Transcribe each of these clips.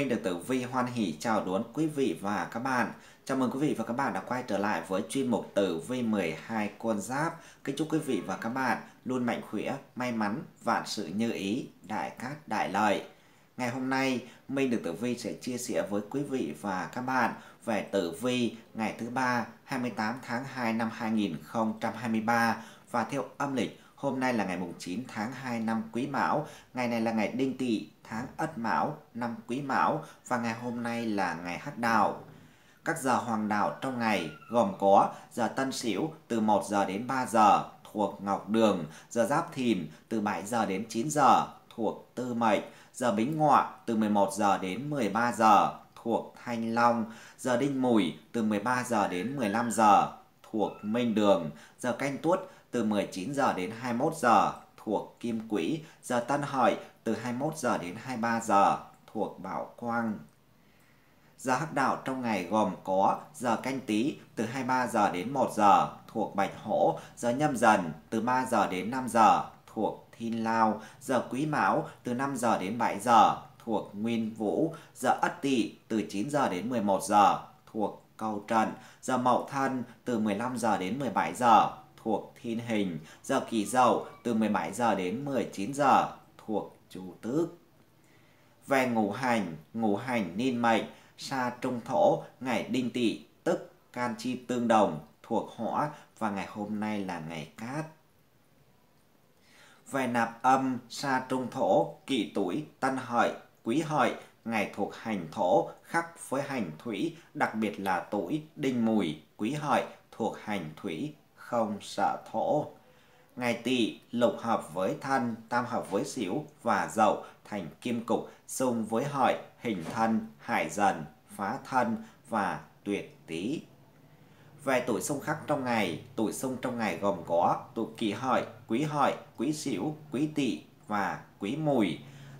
Minh được Tử Vi hoan hỷ chào đón quý vị và các bạn. Chào mừng quý vị và các bạn đã quay trở lại với chuyên mục Tử Vi 12 con giáp. Kính chúc quý vị và các bạn luôn mạnh khỏe, may mắn, vạn sự như ý, đại cát đại lợi. Ngày hôm nay, Minh được Tử Vi sẽ chia sẻ với quý vị và các bạn về Tử Vi ngày thứ ba 28 tháng 2 năm 2023 và theo âm lịch Hôm nay là ngày mùng 9 tháng 2 năm Quý Mão, ngày này là ngày Đinh Tỵ, tháng Ất Mão, năm Quý Mão và ngày hôm nay là ngày Hắc Đạo. Các giờ hoàng đạo trong ngày gồm có giờ Tân Sửu từ 1 giờ đến 3 giờ thuộc Ngọc Đường, giờ Giáp Thìn từ 7 giờ đến 9 giờ thuộc Tư Mệnh, giờ Bính Ngọ từ 11 giờ đến 13 giờ thuộc Thanh Long, giờ Đinh Mùi từ 13 giờ đến 15 giờ thuộc Minh Đường, giờ Canh Tuất từ 19 giờ đến 21 giờ thuộc Kim Quỹ, giờ Tân Hợi từ 21 giờ đến 23 giờ thuộc Bảo Quang. Giờ hắc đạo trong ngày gồm có giờ canh Tý từ 23 giờ đến 1 giờ thuộc Bạch Hổ, giờ nhâm dần từ 3 giờ đến 5 giờ thuộc Thiên Lao, giờ Quý Mão từ 5 giờ đến 7 giờ thuộc Nguyên Vũ, giờ Ất Tỵ từ 9 giờ đến 11 giờ thuộc Cầu Trần, giờ Mậu Thân từ 15 giờ đến 17 giờ thuộc thiên hình, giờ kỷ dậu từ 17 giờ đến 19 giờ thuộc chủ tước. Về ngũ hành, ngũ hành niên mệnh, sa trung thổ, ngày đinh tỵ tức can chi tương đồng thuộc hỏa và ngày hôm nay là ngày cát. Về nạp âm, sa trung thổ, kỷ tuổi, tân hợi, quý hợi, ngày thuộc hành thổ, khắc với hành thủy, đặc biệt là tuổi đinh mùi, quý hợi thuộc hành thủy không sợ thổ. Ngày tỵ lục hợp với thân, tam hợp với xỉu và dậu thành kim cục, xung với hợi, hình thân, hại dần, phá thân và tuyệt tý. Về tuổi xung khắc trong ngày, tuổi xung trong ngày gồm có tuổi kỷ hợi, quý hợi, quý xỉu quý tỵ và quý mùi.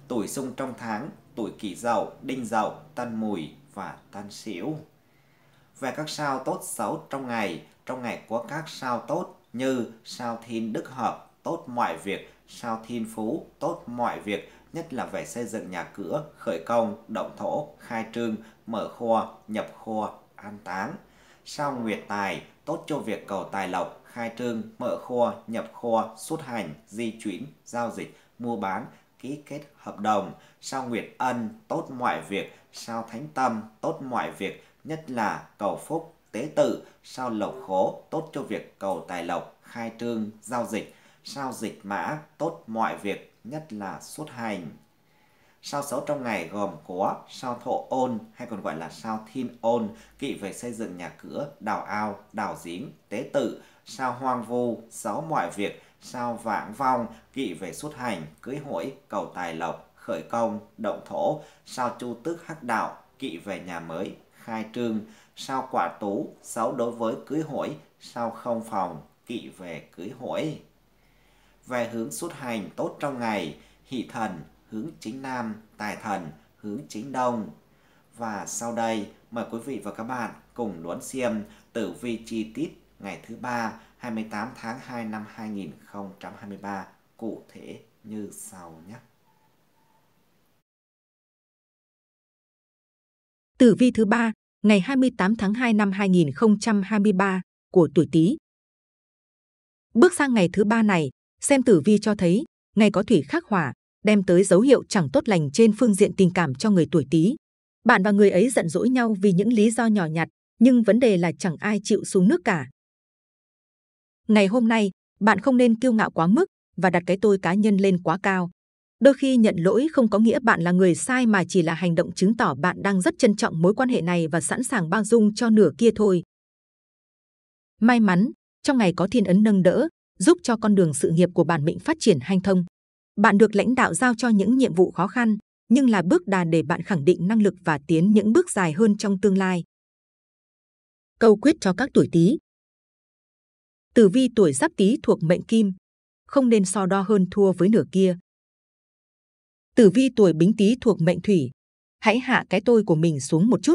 Tuổi xung trong tháng, tuổi kỷ dậu, đinh dậu, tân mùi và tân xỉu Về các sao tốt xấu trong ngày, trong ngày có các sao tốt như sao thiên đức hợp, tốt mọi việc, sao thiên phú, tốt mọi việc, nhất là về xây dựng nhà cửa, khởi công, động thổ, khai trương, mở kho, nhập kho, an táng. Sao nguyệt tài, tốt cho việc cầu tài lộc, khai trương, mở kho, nhập kho, xuất hành, di chuyển, giao dịch, mua bán, ký kết hợp đồng. Sao nguyệt ân, tốt mọi việc, sao thánh tâm, tốt mọi việc, nhất là cầu phúc, tế tự, sao lộc khố tốt cho việc cầu tài lộc, khai trương, giao dịch, sao dịch mã tốt mọi việc, nhất là xuất hành. Sao xấu trong ngày gồm có sao thổ ôn hay còn gọi là sao thiên ôn, kỵ về xây dựng nhà cửa, đào ao, đào giếng, tế tự, sao hoang vu, xấu mọi việc, sao vãng vong, kỵ về xuất hành, cưới hỏi, cầu tài lộc, khởi công, động thổ, sao chu tước hắc đạo, kỵ về nhà mới, khai trương, sao quả tú xấu đối với cưới hỏi, sao không phòng, kỵ về cưới hỏi. Về hướng xuất hành tốt trong ngày, hỷ thần hướng chính nam, tài thần hướng chính đông. Và sau đây, mời quý vị và các bạn cùng đón xem tử vi chi tiết ngày thứ ba 28 tháng 2 năm 2023 cụ thể như sau nhé. Tử vi thứ ba ngày 28 tháng 2 năm 2023 của tuổi Tý. Bước sang ngày thứ ba này, xem tử vi cho thấy ngày có thủy khắc hỏa, đem tới dấu hiệu chẳng tốt lành trên phương diện tình cảm cho người tuổi Tý. Bạn và người ấy giận dỗi nhau vì những lý do nhỏ nhặt, nhưng vấn đề là chẳng ai chịu xuống nước cả. Ngày hôm nay, bạn không nên kiêu ngạo quá mức và đặt cái tôi cá nhân lên quá cao. Đôi khi nhận lỗi không có nghĩa bạn là người sai mà chỉ là hành động chứng tỏ bạn đang rất trân trọng mối quan hệ này và sẵn sàng bao dung cho nửa kia thôi. May mắn, trong ngày có thiên ấn nâng đỡ, giúp cho con đường sự nghiệp của bản mệnh phát triển hanh thông. Bạn được lãnh đạo giao cho những nhiệm vụ khó khăn, nhưng là bước đà để bạn khẳng định năng lực và tiến những bước dài hơn trong tương lai. Câu quyết cho các tuổi Tý. Tử vi tuổi Giáp Tý thuộc mệnh Kim, không nên so đo hơn thua với nửa kia, tử vi tuổi bính tý thuộc mệnh thủy hãy hạ cái tôi của mình xuống một chút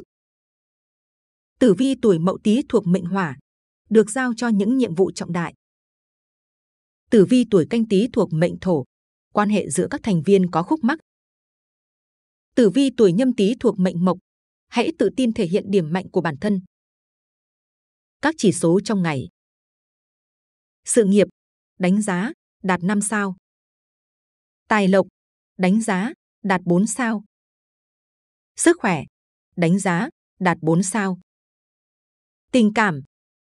tử vi tuổi mậu tý thuộc mệnh hỏa được giao cho những nhiệm vụ trọng đại tử vi tuổi canh tý thuộc mệnh thổ quan hệ giữa các thành viên có khúc mắc tử vi tuổi nhâm tý thuộc mệnh mộc hãy tự tin thể hiện điểm mạnh của bản thân các chỉ số trong ngày sự nghiệp đánh giá đạt 5 sao tài lộc đánh giá đạt 4 sao. Sức khỏe, đánh giá đạt 4 sao. Tình cảm,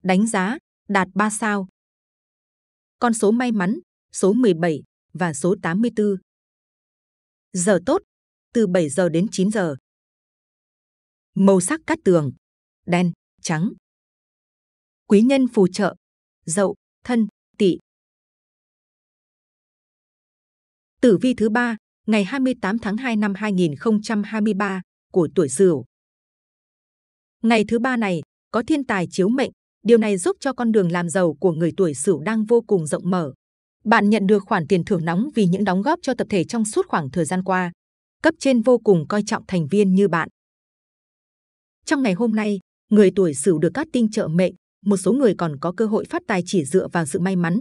đánh giá đạt 3 sao. Con số may mắn, số 17 và số 84. Giờ tốt, từ 7 giờ đến 9 giờ. Màu sắc cát tường, đen, trắng. Quý nhân phù trợ, dậu, thân, tỵ. Tử vi thứ ba ngày 28 tháng 2 năm 2023 của tuổi Sửu. Ngày thứ ba này có thiên tài chiếu mệnh, điều này giúp cho con đường làm giàu của người tuổi Sửu đang vô cùng rộng mở. Bạn nhận được khoản tiền thưởng nóng vì những đóng góp cho tập thể trong suốt khoảng thời gian qua. Cấp trên vô cùng coi trọng thành viên như bạn. Trong ngày hôm nay, người tuổi Sửu được các tinh trợ mệnh, một số người còn có cơ hội phát tài chỉ dựa vào sự may mắn.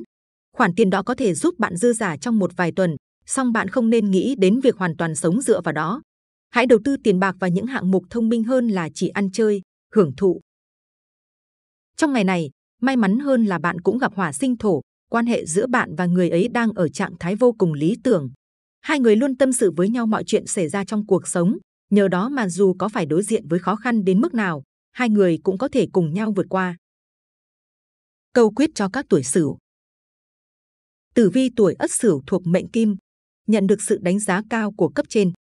Khoản tiền đó có thể giúp bạn dư giả trong một vài tuần, song bạn không nên nghĩ đến việc hoàn toàn sống dựa vào đó. Hãy đầu tư tiền bạc vào những hạng mục thông minh hơn là chỉ ăn chơi, hưởng thụ. Trong ngày này, may mắn hơn là bạn cũng gặp hỏa sinh thổ, quan hệ giữa bạn và người ấy đang ở trạng thái vô cùng lý tưởng. Hai người luôn tâm sự với nhau mọi chuyện xảy ra trong cuộc sống, nhờ đó mà dù có phải đối diện với khó khăn đến mức nào, hai người cũng có thể cùng nhau vượt qua. Câu quyết cho các tuổi Sửu. Tử vi tuổi Ất Sửu thuộc mệnh Kim, nhận được sự đánh giá cao của cấp trên.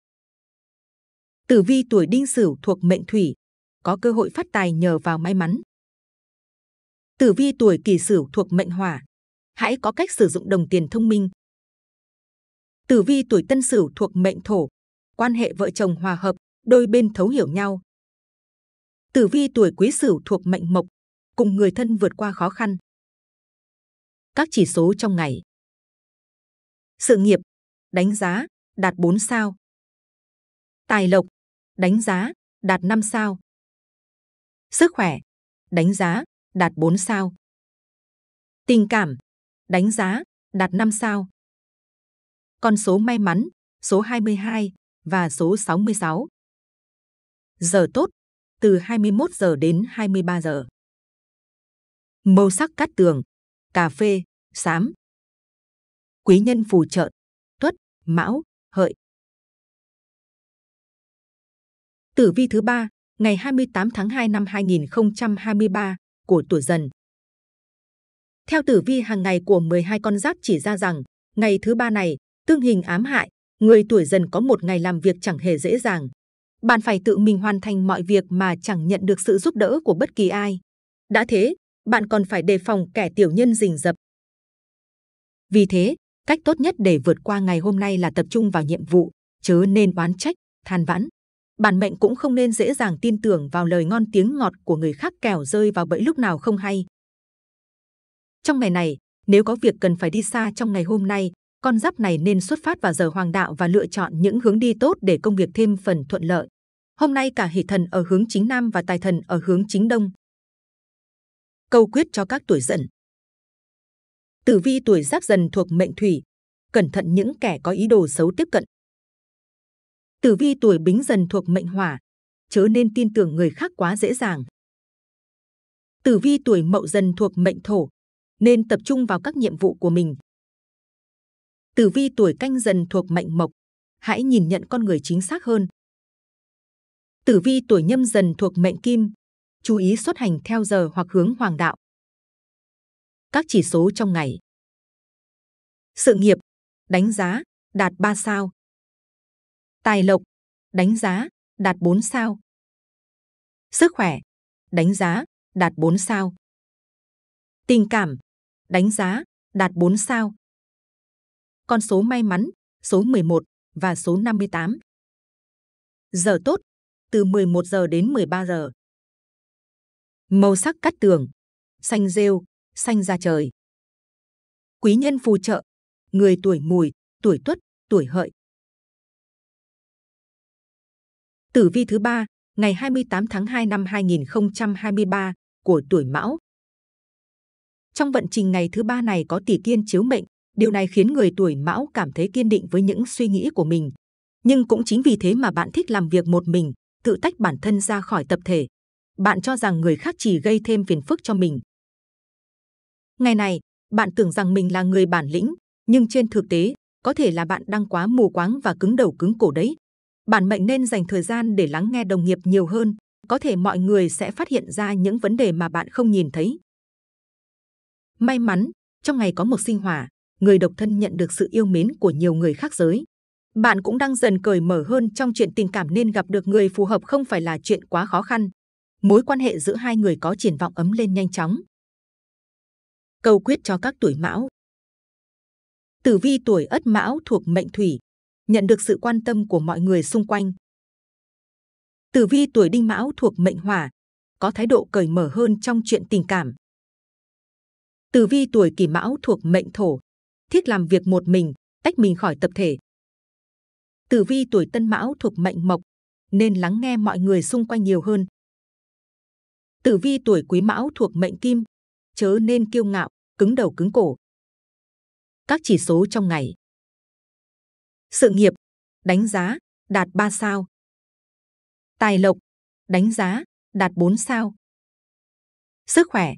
Tử vi tuổi Đinh Sửu thuộc mệnh Thủy, có cơ hội phát tài nhờ vào may mắn. Tử vi tuổi Kỷ Sửu thuộc mệnh Hỏa, hãy có cách sử dụng đồng tiền thông minh. Tử vi tuổi Tân Sửu thuộc mệnh Thổ, quan hệ vợ chồng hòa hợp, đôi bên thấu hiểu nhau. Tử vi tuổi Quý Sửu thuộc mệnh Mộc, cùng người thân vượt qua khó khăn. Các chỉ số trong ngày. Sự nghiệp đánh giá, đạt 4 sao. Tài lộc, đánh giá, đạt 5 sao. Sức khỏe, đánh giá, đạt 4 sao. Tình cảm, đánh giá, đạt 5 sao. Con số may mắn, số 22 và số 66. Giờ tốt, từ 21 giờ đến 23 giờ. Màu sắc cát tường, cà phê, xám. Quý nhân phù trợ Mão, Hợi. Tử vi thứ ba, ngày 28 tháng 2 năm 2023 của tuổi dần. Theo tử vi hàng ngày của 12 con giáp chỉ ra rằng, ngày thứ ba này, tương hình ám hại, người tuổi dần có một ngày làm việc chẳng hề dễ dàng. Bạn phải tự mình hoàn thành mọi việc mà chẳng nhận được sự giúp đỡ của bất kỳ ai. Đã thế, bạn còn phải đề phòng kẻ tiểu nhân rình rập. Vì thế, cách tốt nhất để vượt qua ngày hôm nay là tập trung vào nhiệm vụ chớ nên oán trách than vãn bản mệnh cũng không nên dễ dàng tin tưởng vào lời ngon tiếng ngọt của người khác kẻo rơi vào bẫy lúc nào không hay trong ngày này nếu có việc cần phải đi xa trong ngày hôm nay con giáp này nên xuất phát vào giờ hoàng đạo và lựa chọn những hướng đi tốt để công việc thêm phần thuận lợi hôm nay cả hỷ thần ở hướng chính nam và tài thần ở hướng chính đông câu quyết cho các tuổi dần tử vi tuổi giáp dần thuộc mệnh thủy, cẩn thận những kẻ có ý đồ xấu tiếp cận. Tử vi tuổi bính dần thuộc mệnh hỏa, chớ nên tin tưởng người khác quá dễ dàng. Tử vi tuổi mậu dần thuộc mệnh thổ, nên tập trung vào các nhiệm vụ của mình. Tử vi tuổi canh dần thuộc mệnh mộc, hãy nhìn nhận con người chính xác hơn. Tử vi tuổi nhâm dần thuộc mệnh kim, chú ý xuất hành theo giờ hoặc hướng hoàng đạo các chỉ số trong ngày. Sự nghiệp, đánh giá, đạt 3 sao. Tài lộc, đánh giá, đạt 4 sao. Sức khỏe, đánh giá, đạt 4 sao. Tình cảm, đánh giá, đạt 4 sao. Con số may mắn, số 11 và số 58. Giờ tốt, từ 11 giờ đến 13 giờ. Màu sắc cắt tường, xanh rêu, xanh ra trời. Quý nhân phù trợ, người tuổi mùi, tuổi tuất, tuổi hợi. Tử vi thứ ba, ngày 28 tháng 2 năm 2023 của tuổi Mão. Trong vận trình ngày thứ ba này có tỷ kiên chiếu mệnh, điều này khiến người tuổi Mão cảm thấy kiên định với những suy nghĩ của mình. Nhưng cũng chính vì thế mà bạn thích làm việc một mình, tự tách bản thân ra khỏi tập thể. Bạn cho rằng người khác chỉ gây thêm phiền phức cho mình, Ngày này, bạn tưởng rằng mình là người bản lĩnh, nhưng trên thực tế, có thể là bạn đang quá mù quáng và cứng đầu cứng cổ đấy. Bản mệnh nên dành thời gian để lắng nghe đồng nghiệp nhiều hơn, có thể mọi người sẽ phát hiện ra những vấn đề mà bạn không nhìn thấy. May mắn, trong ngày có một sinh hỏa, người độc thân nhận được sự yêu mến của nhiều người khác giới. Bạn cũng đang dần cởi mở hơn trong chuyện tình cảm nên gặp được người phù hợp không phải là chuyện quá khó khăn. Mối quan hệ giữa hai người có triển vọng ấm lên nhanh chóng câu quyết cho các tuổi mão. Tử vi tuổi ất mão thuộc mệnh thủy, nhận được sự quan tâm của mọi người xung quanh. Tử vi tuổi đinh mão thuộc mệnh hỏa, có thái độ cởi mở hơn trong chuyện tình cảm. Tử vi tuổi kỷ mão thuộc mệnh thổ, thích làm việc một mình, tách mình khỏi tập thể. Tử vi tuổi tân mão thuộc mệnh mộc, nên lắng nghe mọi người xung quanh nhiều hơn. Tử vi tuổi quý mão thuộc mệnh kim, chớ nên kiêu ngạo, cứng đầu cứng cổ. Các chỉ số trong ngày. Sự nghiệp, đánh giá, đạt 3 sao. Tài lộc, đánh giá, đạt 4 sao. Sức khỏe,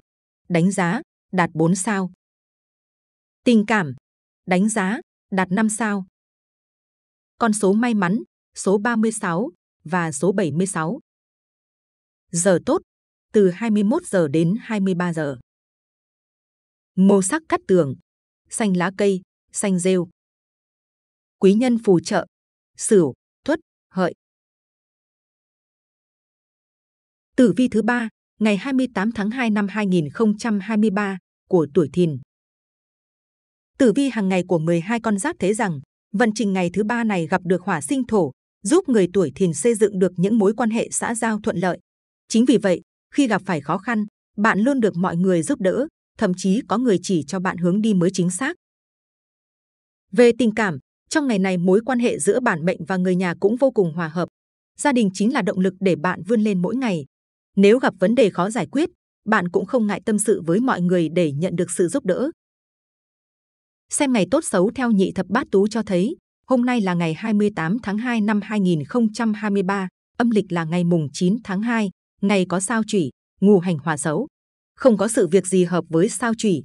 đánh giá, đạt 4 sao. Tình cảm, đánh giá, đạt 5 sao. Con số may mắn, số 36 và số 76. Giờ tốt, từ 21 giờ đến 23 giờ màu sắc cắt tường, xanh lá cây, xanh rêu. Quý nhân phù trợ, sửu, tuất, hợi. Tử vi thứ ba, ngày 28 tháng 2 năm 2023 của tuổi Thìn. Tử vi hàng ngày của 12 con giáp thế rằng, vận trình ngày thứ ba này gặp được hỏa sinh thổ, giúp người tuổi Thìn xây dựng được những mối quan hệ xã giao thuận lợi. Chính vì vậy, khi gặp phải khó khăn, bạn luôn được mọi người giúp đỡ, thậm chí có người chỉ cho bạn hướng đi mới chính xác. Về tình cảm, trong ngày này mối quan hệ giữa bản mệnh và người nhà cũng vô cùng hòa hợp. Gia đình chính là động lực để bạn vươn lên mỗi ngày. Nếu gặp vấn đề khó giải quyết, bạn cũng không ngại tâm sự với mọi người để nhận được sự giúp đỡ. Xem ngày tốt xấu theo nhị thập bát tú cho thấy, hôm nay là ngày 28 tháng 2 năm 2023, âm lịch là ngày mùng 9 tháng 2, ngày có sao chủy, ngủ hành hòa xấu không có sự việc gì hợp với sao chủy.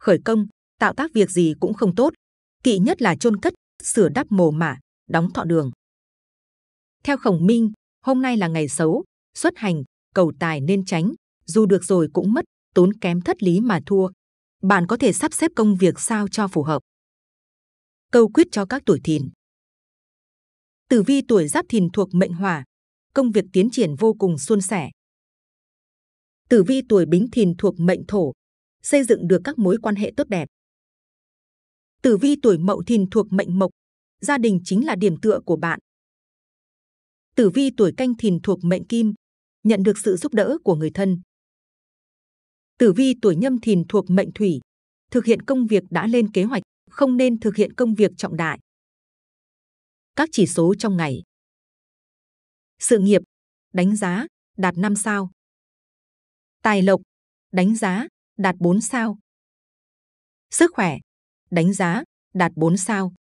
Khởi công, tạo tác việc gì cũng không tốt, kỵ nhất là chôn cất, sửa đắp mồ mả, đóng thọ đường. Theo Khổng Minh, hôm nay là ngày xấu, xuất hành, cầu tài nên tránh, dù được rồi cũng mất, tốn kém thất lý mà thua. Bạn có thể sắp xếp công việc sao cho phù hợp. Câu quyết cho các tuổi thìn. Tử vi tuổi giáp thìn thuộc mệnh hỏa, công việc tiến triển vô cùng suôn sẻ, Tử vi tuổi Bính Thìn thuộc mệnh Thổ, xây dựng được các mối quan hệ tốt đẹp. Tử vi tuổi Mậu Thìn thuộc mệnh Mộc, gia đình chính là điểm tựa của bạn. Tử vi tuổi Canh Thìn thuộc mệnh Kim, nhận được sự giúp đỡ của người thân. Tử vi tuổi Nhâm Thìn thuộc mệnh Thủy, thực hiện công việc đã lên kế hoạch, không nên thực hiện công việc trọng đại. Các chỉ số trong ngày. Sự nghiệp, đánh giá, đạt 5 sao. Tài lộc, đánh giá, đạt 4 sao. Sức khỏe, đánh giá, đạt 4 sao.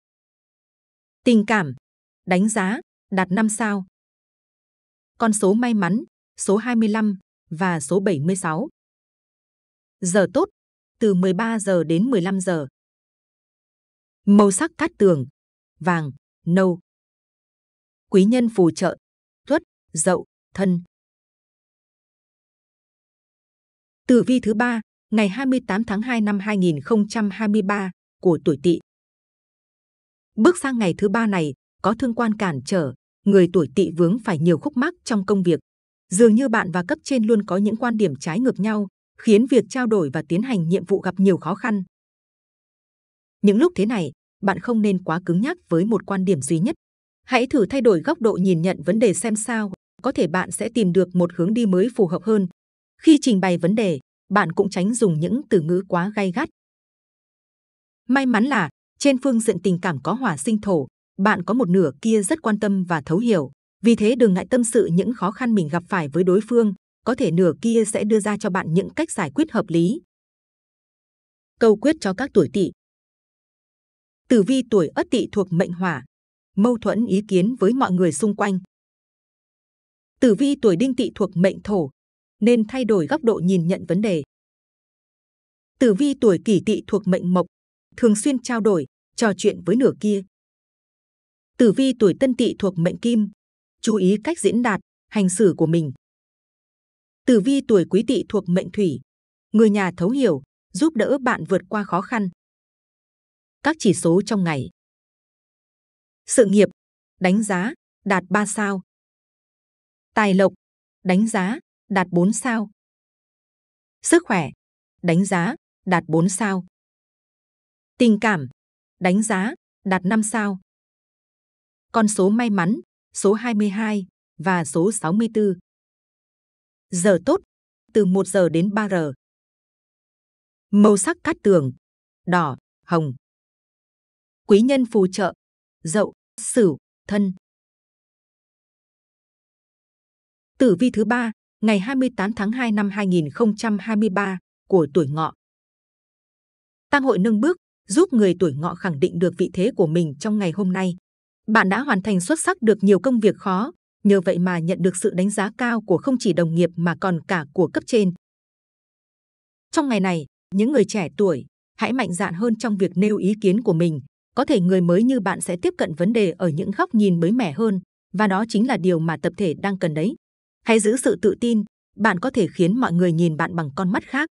Tình cảm, đánh giá, đạt 5 sao. Con số may mắn, số 25 và số 76. Giờ tốt, từ 13 giờ đến 15 giờ. Màu sắc cát tường, vàng, nâu. Quý nhân phù trợ, tuất, dậu, thân. Tử vi thứ ba ngày 28 tháng 2 năm 2023 của tuổi Tỵ. Bước sang ngày thứ ba này có thương quan cản trở, người tuổi Tỵ vướng phải nhiều khúc mắc trong công việc. Dường như bạn và cấp trên luôn có những quan điểm trái ngược nhau, khiến việc trao đổi và tiến hành nhiệm vụ gặp nhiều khó khăn. Những lúc thế này, bạn không nên quá cứng nhắc với một quan điểm duy nhất. Hãy thử thay đổi góc độ nhìn nhận vấn đề xem sao, có thể bạn sẽ tìm được một hướng đi mới phù hợp hơn. Khi trình bày vấn đề, bạn cũng tránh dùng những từ ngữ quá gay gắt. May mắn là trên phương diện tình cảm có hỏa sinh thổ, bạn có một nửa kia rất quan tâm và thấu hiểu. Vì thế đừng ngại tâm sự những khó khăn mình gặp phải với đối phương, có thể nửa kia sẽ đưa ra cho bạn những cách giải quyết hợp lý. Câu quyết cho các tuổi tỵ Tử vi tuổi ất tỵ thuộc mệnh hỏa, mâu thuẫn ý kiến với mọi người xung quanh. Tử vi tuổi đinh tỵ thuộc mệnh thổ, nên thay đổi góc độ nhìn nhận vấn đề. Tử vi tuổi kỷ tỵ thuộc mệnh mộc, thường xuyên trao đổi, trò chuyện với nửa kia. Tử vi tuổi tân tỵ thuộc mệnh kim, chú ý cách diễn đạt, hành xử của mình. Tử vi tuổi quý tỵ thuộc mệnh thủy, người nhà thấu hiểu, giúp đỡ bạn vượt qua khó khăn. Các chỉ số trong ngày. Sự nghiệp, đánh giá, đạt 3 sao. Tài lộc, đánh giá, đạt 4 sao. Sức khỏe, đánh giá, đạt 4 sao. Tình cảm, đánh giá, đạt 5 sao. Con số may mắn, số 22 và số 64. Giờ tốt, từ 1 giờ đến 3 giờ. Màu sắc cát tường, đỏ, hồng. Quý nhân phù trợ, dậu, sửu, thân. Tử vi thứ ba ngày 28 tháng 2 năm 2023 của tuổi ngọ. Tam hội nâng bước, giúp người tuổi ngọ khẳng định được vị thế của mình trong ngày hôm nay. Bạn đã hoàn thành xuất sắc được nhiều công việc khó, nhờ vậy mà nhận được sự đánh giá cao của không chỉ đồng nghiệp mà còn cả của cấp trên. Trong ngày này, những người trẻ tuổi, hãy mạnh dạn hơn trong việc nêu ý kiến của mình. Có thể người mới như bạn sẽ tiếp cận vấn đề ở những góc nhìn mới mẻ hơn, và đó chính là điều mà tập thể đang cần đấy. Hãy giữ sự tự tin, bạn có thể khiến mọi người nhìn bạn bằng con mắt khác.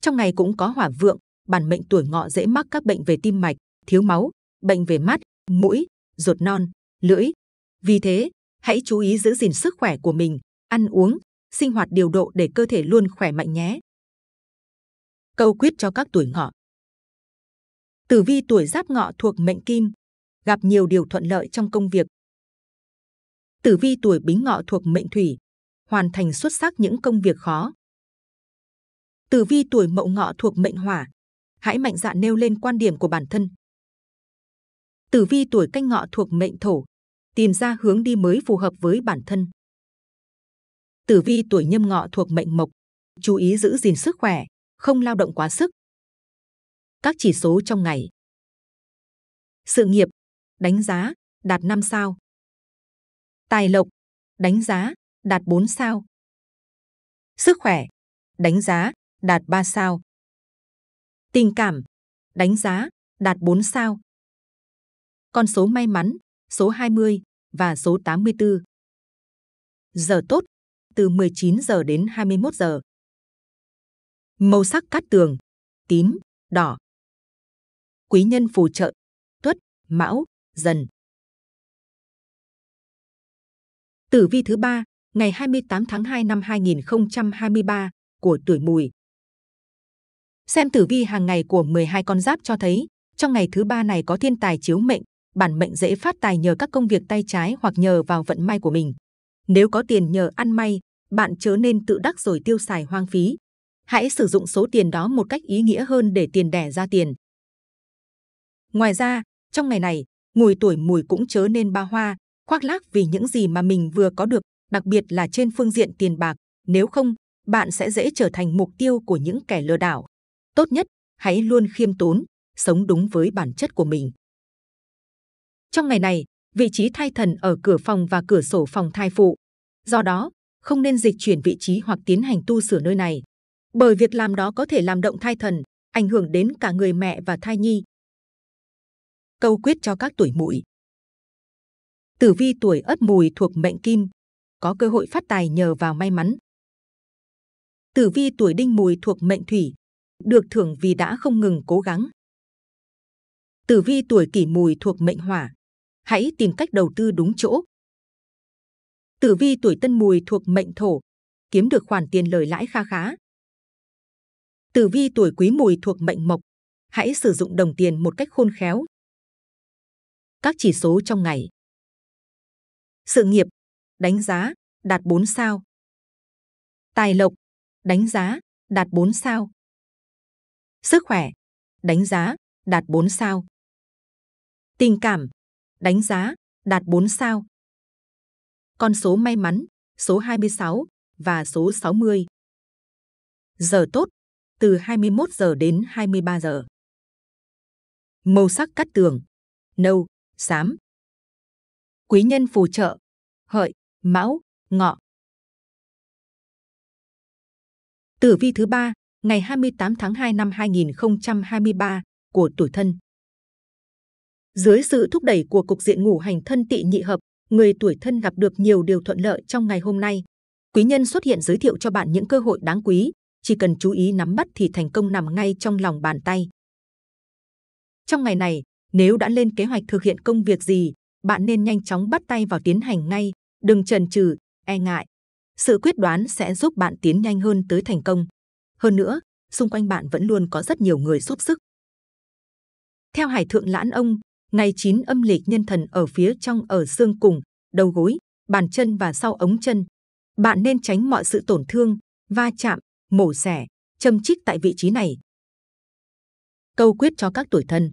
Trong ngày cũng có hỏa vượng, bản mệnh tuổi ngọ dễ mắc các bệnh về tim mạch, thiếu máu, bệnh về mắt, mũi, ruột non, lưỡi. Vì thế, hãy chú ý giữ gìn sức khỏe của mình, ăn uống, sinh hoạt điều độ để cơ thể luôn khỏe mạnh nhé. Câu quyết cho các tuổi ngọ. Tử vi tuổi giáp ngọ thuộc mệnh kim, gặp nhiều điều thuận lợi trong công việc, tử vi tuổi bính ngọ thuộc mệnh thủy, hoàn thành xuất sắc những công việc khó. Tử vi tuổi mậu ngọ thuộc mệnh hỏa, hãy mạnh dạn nêu lên quan điểm của bản thân. Tử vi tuổi canh ngọ thuộc mệnh thổ, tìm ra hướng đi mới phù hợp với bản thân. Tử vi tuổi nhâm ngọ thuộc mệnh mộc, chú ý giữ gìn sức khỏe, không lao động quá sức. Các chỉ số trong ngày. Sự nghiệp, đánh giá, đạt 5 sao. Tài lộc, đánh giá, đạt 4 sao. Sức khỏe, đánh giá, đạt 3 sao. Tình cảm, đánh giá, đạt 4 sao. Con số may mắn, số 20 và số 84. Giờ tốt, từ 19 giờ đến 21 giờ. Màu sắc cát tường, tím, đỏ. Quý nhân phù trợ, tuất, mão, dần. Tử vi thứ ba ngày 28 tháng 2 năm 2023 của tuổi Mùi. Xem tử vi hàng ngày của 12 con giáp cho thấy, trong ngày thứ ba này có thiên tài chiếu mệnh, bản mệnh dễ phát tài nhờ các công việc tay trái hoặc nhờ vào vận may của mình. Nếu có tiền nhờ ăn may, bạn chớ nên tự đắc rồi tiêu xài hoang phí. Hãy sử dụng số tiền đó một cách ý nghĩa hơn để tiền đẻ ra tiền. Ngoài ra, trong ngày này, người tuổi mùi cũng chớ nên ba hoa, khoác lác vì những gì mà mình vừa có được, đặc biệt là trên phương diện tiền bạc. Nếu không, bạn sẽ dễ trở thành mục tiêu của những kẻ lừa đảo. Tốt nhất, hãy luôn khiêm tốn, sống đúng với bản chất của mình. Trong ngày này, vị trí thai thần ở cửa phòng và cửa sổ phòng thai phụ. Do đó, không nên dịch chuyển vị trí hoặc tiến hành tu sửa nơi này. Bởi việc làm đó có thể làm động thai thần, ảnh hưởng đến cả người mẹ và thai nhi. Câu quyết cho các tuổi mụi tử vi tuổi ất mùi thuộc mệnh kim, có cơ hội phát tài nhờ vào may mắn. Tử vi tuổi đinh mùi thuộc mệnh thủy, được thưởng vì đã không ngừng cố gắng. Tử vi tuổi kỷ mùi thuộc mệnh hỏa, hãy tìm cách đầu tư đúng chỗ. Tử vi tuổi tân mùi thuộc mệnh thổ, kiếm được khoản tiền lời lãi kha khá. Tử vi tuổi quý mùi thuộc mệnh mộc, hãy sử dụng đồng tiền một cách khôn khéo. Các chỉ số trong ngày sự nghiệp đánh giá đạt 4 sao tài lộc đánh giá đạt 4 sao sức khỏe đánh giá đạt 4 sao tình cảm đánh giá đạt 4 sao con số may mắn số 26 và số 60 giờ tốt từ 21 giờ đến 23 giờ màu sắc cắt tường nâu xám quý nhân phù trợ, hợi, mão, ngọ. Tử vi thứ ba ngày 28 tháng 2 năm 2023 của tuổi thân. Dưới sự thúc đẩy của cục diện ngũ hành thân tị nhị hợp, người tuổi thân gặp được nhiều điều thuận lợi trong ngày hôm nay. Quý nhân xuất hiện giới thiệu cho bạn những cơ hội đáng quý, chỉ cần chú ý nắm bắt thì thành công nằm ngay trong lòng bàn tay. Trong ngày này, nếu đã lên kế hoạch thực hiện công việc gì, bạn nên nhanh chóng bắt tay vào tiến hành ngay, đừng chần chừ, e ngại. Sự quyết đoán sẽ giúp bạn tiến nhanh hơn tới thành công. Hơn nữa, xung quanh bạn vẫn luôn có rất nhiều người giúp sức. Theo Hải Thượng Lãn Ông, ngày 9 âm lịch nhân thần ở phía trong ở xương cùng, đầu gối, bàn chân và sau ống chân. Bạn nên tránh mọi sự tổn thương, va chạm, mổ xẻ, châm chích tại vị trí này. Câu quyết cho các tuổi thân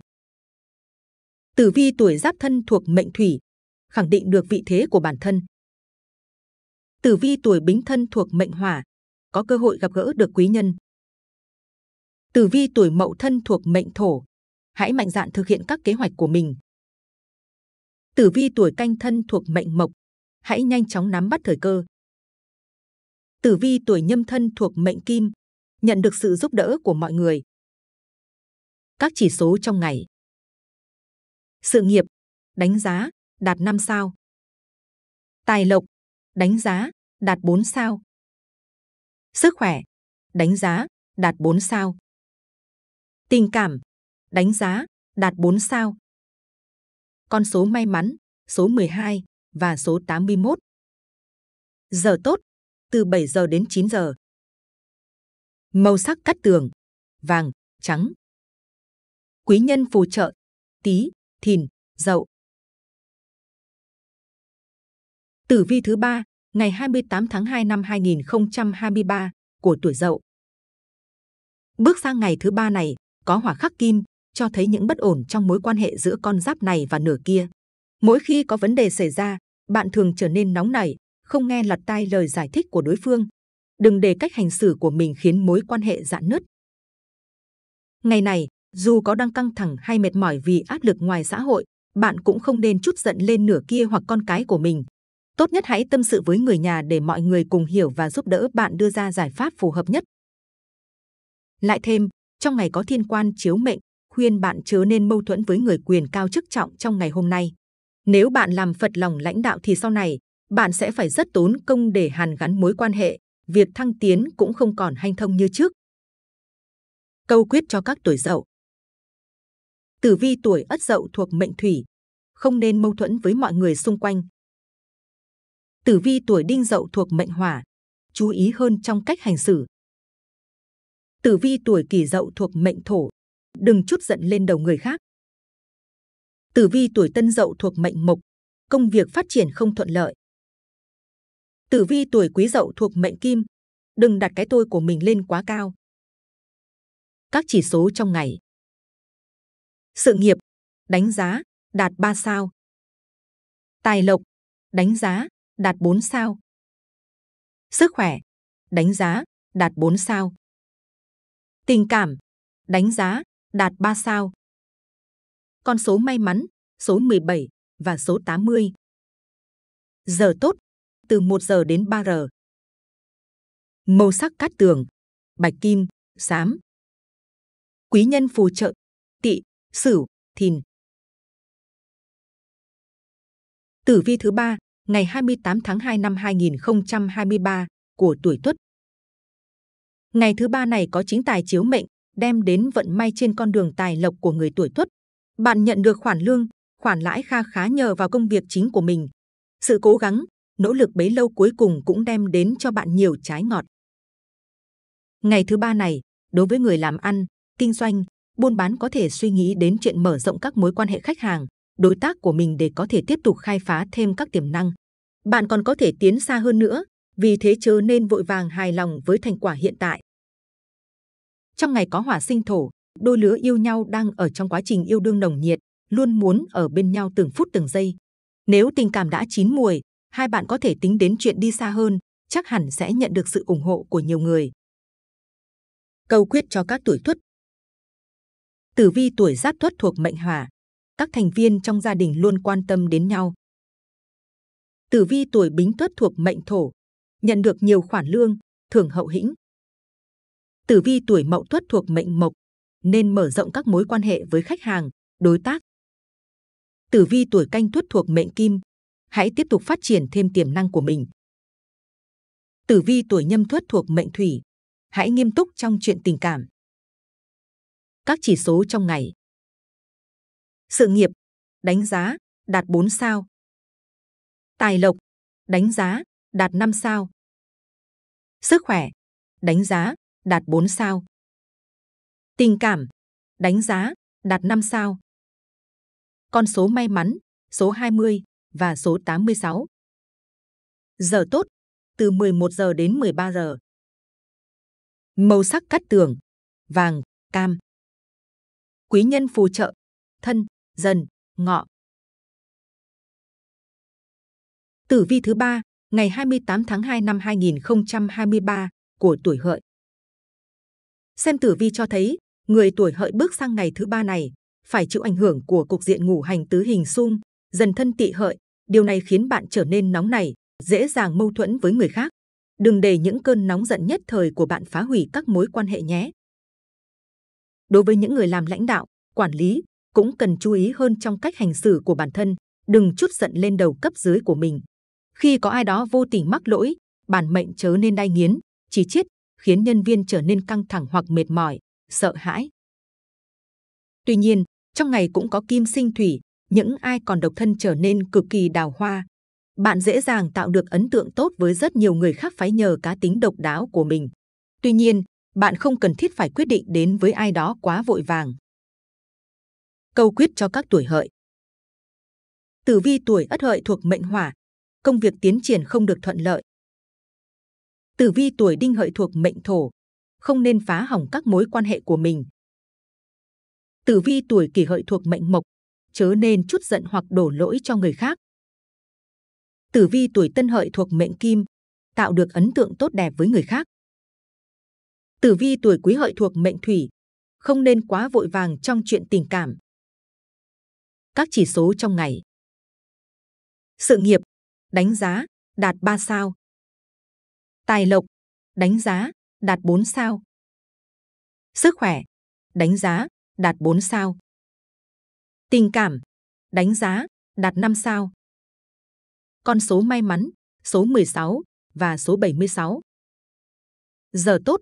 Tử vi tuổi giáp thân thuộc mệnh thủy, khẳng định được vị thế của bản thân. Tử vi tuổi bính thân thuộc mệnh hỏa, có cơ hội gặp gỡ được quý nhân. Tử vi tuổi mậu thân thuộc mệnh thổ, hãy mạnh dạn thực hiện các kế hoạch của mình. Tử vi tuổi canh thân thuộc mệnh mộc, hãy nhanh chóng nắm bắt thời cơ. Tử vi tuổi nhâm thân thuộc mệnh kim, nhận được sự giúp đỡ của mọi người. Các chỉ số trong ngày sự nghiệp đánh giá đạt 5 sao tài lộc đánh giá đạt 4 sao sức khỏe đánh giá đạt 4 sao tình cảm đánh giá đạt 4 sao con số may mắn số 12 và số 81 giờ tốt từ 7 giờ đến 9 giờ màu sắc cắt tường vàng trắng quý nhân phù trợ tí thìn, dậu. Tử vi thứ ba ngày 28 tháng 2 năm 2023 của tuổi dậu. Bước sang ngày thứ ba này, có hỏa khắc kim, cho thấy những bất ổn trong mối quan hệ giữa con giáp này và nửa kia. Mỗi khi có vấn đề xảy ra, bạn thường trở nên nóng nảy, không nghe lọt tai lời giải thích của đối phương. Đừng để cách hành xử của mình khiến mối quan hệ dạn nứt. Ngày này, dù có đang căng thẳng hay mệt mỏi vì áp lực ngoài xã hội, bạn cũng không nên chút giận lên nửa kia hoặc con cái của mình. Tốt nhất hãy tâm sự với người nhà để mọi người cùng hiểu và giúp đỡ bạn đưa ra giải pháp phù hợp nhất. Lại thêm, trong ngày có thiên quan chiếu mệnh, khuyên bạn chớ nên mâu thuẫn với người quyền cao chức trọng trong ngày hôm nay. Nếu bạn làm phật lòng lãnh đạo thì sau này, bạn sẽ phải rất tốn công để hàn gắn mối quan hệ, việc thăng tiến cũng không còn hanh thông như trước. Câu quyết cho các tuổi dậu Tử vi tuổi Ất Dậu thuộc mệnh Thủy, không nên mâu thuẫn với mọi người xung quanh. Tử vi tuổi Đinh Dậu thuộc mệnh Hỏa, chú ý hơn trong cách hành xử. Tử vi tuổi Kỷ Dậu thuộc mệnh Thổ, đừng chút giận lên đầu người khác. Tử vi tuổi Tân Dậu thuộc mệnh Mộc, công việc phát triển không thuận lợi. Tử vi tuổi Quý Dậu thuộc mệnh Kim, đừng đặt cái tôi của mình lên quá cao. Các chỉ số trong ngày sự nghiệp đánh giá đạt 3 sao tài lộc đánh giá đạt 4 sao sức khỏe đánh giá đạt 4 sao tình cảm đánh giá đạt 3 sao con số may mắn số 17 và số 80 giờ tốt từ 1 giờ đến 3 giờ màu sắc cát tường bạch kim xám quý nhân phù trợ tỵ Sửu, Thìn. Tử vi thứ ba ngày 28 tháng 2 năm 2023 của tuổi Tuất. Ngày thứ ba này có chính tài chiếu mệnh, đem đến vận may trên con đường tài lộc của người tuổi Tuất. Bạn nhận được khoản lương, khoản lãi kha khá nhờ vào công việc chính của mình. Sự cố gắng, nỗ lực bấy lâu cuối cùng cũng đem đến cho bạn nhiều trái ngọt. Ngày thứ ba này, đối với người làm ăn, kinh doanh, buôn bán có thể suy nghĩ đến chuyện mở rộng các mối quan hệ khách hàng, đối tác của mình để có thể tiếp tục khai phá thêm các tiềm năng. Bạn còn có thể tiến xa hơn nữa, vì thế chớ nên vội vàng hài lòng với thành quả hiện tại. Trong ngày có hỏa sinh thổ, đôi lứa yêu nhau đang ở trong quá trình yêu đương nồng nhiệt, luôn muốn ở bên nhau từng phút từng giây. Nếu tình cảm đã chín mùi, hai bạn có thể tính đến chuyện đi xa hơn, chắc hẳn sẽ nhận được sự ủng hộ của nhiều người. Cầu quyết cho các tuổi Tuất Tử vi tuổi giáp tuất thuộc mệnh hỏa. Các thành viên trong gia đình luôn quan tâm đến nhau. Tử vi tuổi bính tuất thuộc mệnh thổ. Nhận được nhiều khoản lương, thưởng hậu hĩnh. Tử vi tuổi mậu tuất thuộc mệnh mộc. Nên mở rộng các mối quan hệ với khách hàng, đối tác. Tử vi tuổi canh tuất thuộc mệnh kim. Hãy tiếp tục phát triển thêm tiềm năng của mình. Tử vi tuổi nhâm tuất thuộc mệnh thủy. Hãy nghiêm túc trong chuyện tình cảm, các chỉ số trong ngày. Sự nghiệp, đánh giá, đạt 4 sao. Tài lộc, đánh giá, đạt 5 sao. Sức khỏe, đánh giá, đạt 4 sao. Tình cảm, đánh giá, đạt 5 sao. Con số may mắn, số 20 và số 86. Giờ tốt, từ 11 giờ đến 13 giờ. Màu sắc cắt tường, vàng, cam quý nhân phù trợ, thân, dần, ngọ. Tử vi thứ ba ngày 28 tháng 2 năm 2023 của tuổi hợi. Xem tử vi cho thấy, người tuổi hợi bước sang ngày thứ ba này, phải chịu ảnh hưởng của cục diện ngủ hành tứ hình xung, dần thân tị hợi. Điều này khiến bạn trở nên nóng nảy, dễ dàng mâu thuẫn với người khác. Đừng để những cơn nóng giận nhất thời của bạn phá hủy các mối quan hệ nhé đối với những người làm lãnh đạo, quản lý cũng cần chú ý hơn trong cách hành xử của bản thân, đừng chút giận lên đầu cấp dưới của mình. Khi có ai đó vô tình mắc lỗi, bản mệnh chớ nên đai nghiến, chỉ trích, khiến nhân viên trở nên căng thẳng hoặc mệt mỏi, sợ hãi. Tuy nhiên, trong ngày cũng có kim sinh thủy, những ai còn độc thân trở nên cực kỳ đào hoa. Bạn dễ dàng tạo được ấn tượng tốt với rất nhiều người khác phái nhờ cá tính độc đáo của mình. Tuy nhiên, bạn không cần thiết phải quyết định đến với ai đó quá vội vàng. Câu quyết cho các tuổi hợi Tử vi tuổi ất hợi thuộc mệnh hỏa, công việc tiến triển không được thuận lợi. Tử vi tuổi đinh hợi thuộc mệnh thổ, không nên phá hỏng các mối quan hệ của mình. Tử vi tuổi kỷ hợi thuộc mệnh mộc, chớ nên chút giận hoặc đổ lỗi cho người khác. Tử vi tuổi tân hợi thuộc mệnh kim, tạo được ấn tượng tốt đẹp với người khác. Tử vi tuổi quý hợi thuộc mệnh thủy, không nên quá vội vàng trong chuyện tình cảm. Các chỉ số trong ngày. Sự nghiệp, đánh giá, đạt 3 sao. Tài lộc, đánh giá, đạt 4 sao. Sức khỏe, đánh giá, đạt 4 sao. Tình cảm, đánh giá, đạt 5 sao. Con số may mắn, số 16 và số 76. Giờ tốt,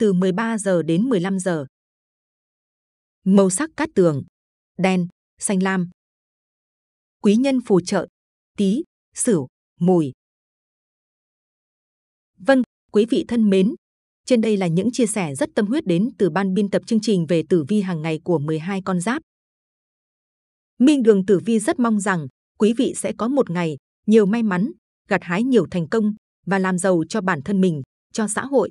từ 13 giờ đến 15 giờ. Màu sắc cát tường: đen, xanh lam. Quý nhân phù trợ: Tý, Sửu, Mùi. Vâng, quý vị thân mến, trên đây là những chia sẻ rất tâm huyết đến từ ban biên tập chương trình về tử vi hàng ngày của 12 con giáp. Minh Đường Tử Vi rất mong rằng quý vị sẽ có một ngày nhiều may mắn, gặt hái nhiều thành công và làm giàu cho bản thân mình, cho xã hội.